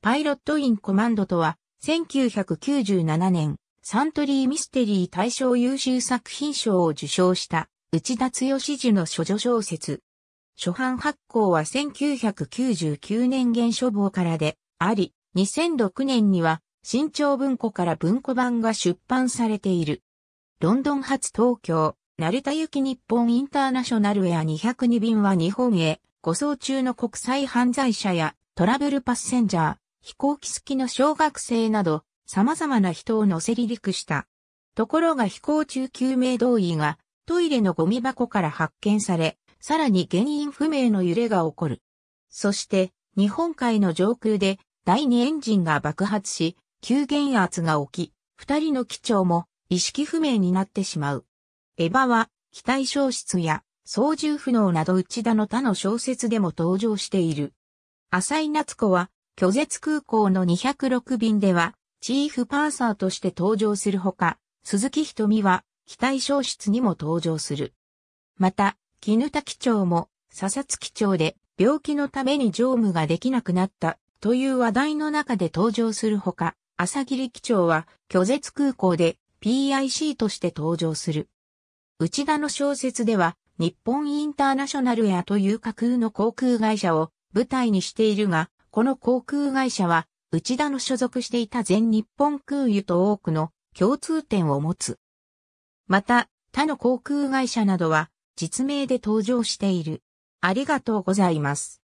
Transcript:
パイロット・イン・コマンドとは、1997年、サントリー・ミステリー大賞優秀作品賞を受賞した内田剛氏の諸女小説。初版発行は1999年現書房からであり、2006年には新潮文庫から文庫版が出版されている。ロンドン発東京、成田行き日本インターナショナルエア202便は日本へ、護送中の国際犯罪者やトラブルパッセンジャー、飛行機好きの小学生など、様々な人を乗せ離陸した。ところが飛行中救命胴衣がトイレのゴミ箱から発見され、さらに原因不明の揺れが起こる。そして日本海の上空で第二エンジンが爆発し、急減圧が起き、二人の機長も意識不明になってしまう。エヴァは機体消失や操縦不能など内田の他の小説でも登場している。浅井夏子は拒絶空港の206便では、チーフパーサーとして登場するほか、鈴木瞳は、機体消失にも登場する。また、絹機長も、笹月長で、病気のために乗務ができなくなった、という話題の中で登場するほか、朝霧機長は、拒絶空港で、PIC として登場する。内田の小説では、日本インターナショナルやという架空の航空会社を舞台にしているが、この航空会社は、内田の所属していた全日本空輸と多くの共通点を持つ。また、他の航空会社などは、実名で登場している。ありがとうございます。